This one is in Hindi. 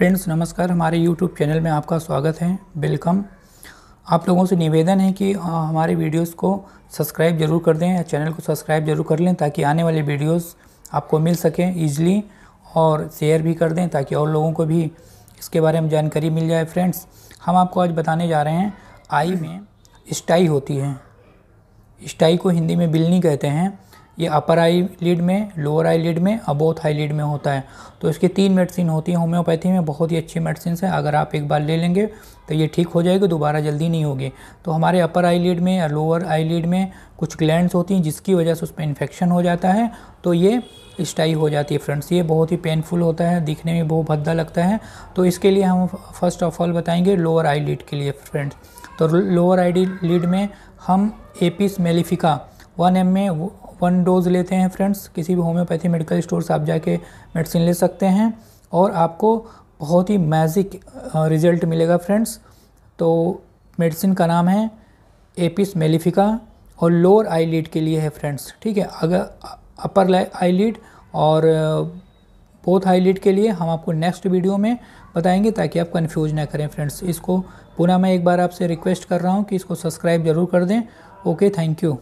फ्रेंड्स नमस्कार हमारे यूट्यूब चैनल में आपका स्वागत है वेलकम आप लोगों से निवेदन है कि हमारे वीडियोस को सब्सक्राइब जरूर कर दें चैनल को सब्सक्राइब जरूर कर लें ताकि आने वाले वीडियोस आपको मिल सकें ईजिली और शेयर भी कर दें ताकि और लोगों को भी इसके बारे में जानकारी मिल जाए फ्रेंड्स हम आपको आज बताने जा रहे हैं आई में स्टाई होती है स्टाई को हिंदी में बिलनी कहते हैं ये अपर आई लीड में लोअर आई लीड में अबोथ आई लीड में होता है तो इसकी तीन मेडिसिन होती हैं होम्योपैथी में बहुत ही अच्छी मेडिसिन है अगर आप एक बार ले लेंगे तो ये ठीक हो जाएगी दोबारा जल्दी नहीं होगी तो हमारे अपर आई लीड में या लोअर आई लीड में कुछ ग्लैंड होती हैं जिसकी वजह से उसमें इन्फेक्शन हो जाता है तो ये स्टाई हो जाती है फ्रेंड्स ये बहुत ही पेनफुल होता है दिखने में बहुत भद्दा लगता है तो इसके लिए हम फर्स्ट ऑफ ऑल बताएंगे लोअर आई लीड के लिए फ्रेंड्स तो लोअर आई लीड में हम एपिस मेलिफिका वन एम में वन डोज लेते हैं फ्रेंड्स किसी भी होम्योपैथी मेडिकल स्टोर से आप जाके मेडिसिन ले सकते हैं और आपको बहुत ही मैजिक रिजल्ट मिलेगा फ्रेंड्स तो मेडिसिन का नाम है एपिस मेलिफिका और लोअर आई के लिए है फ्रेंड्स ठीक है अगर अपर आई और बोथ लीड के लिए हम आपको नेक्स्ट वीडियो में बताएंगे ताकि आप कन्फ्यूज ना करें फ्रेंड्स इसको पुनः मैं एक बार आपसे रिक्वेस्ट कर रहा हूँ कि इसको सब्सक्राइब ज़रूर कर दें ओके थैंक यू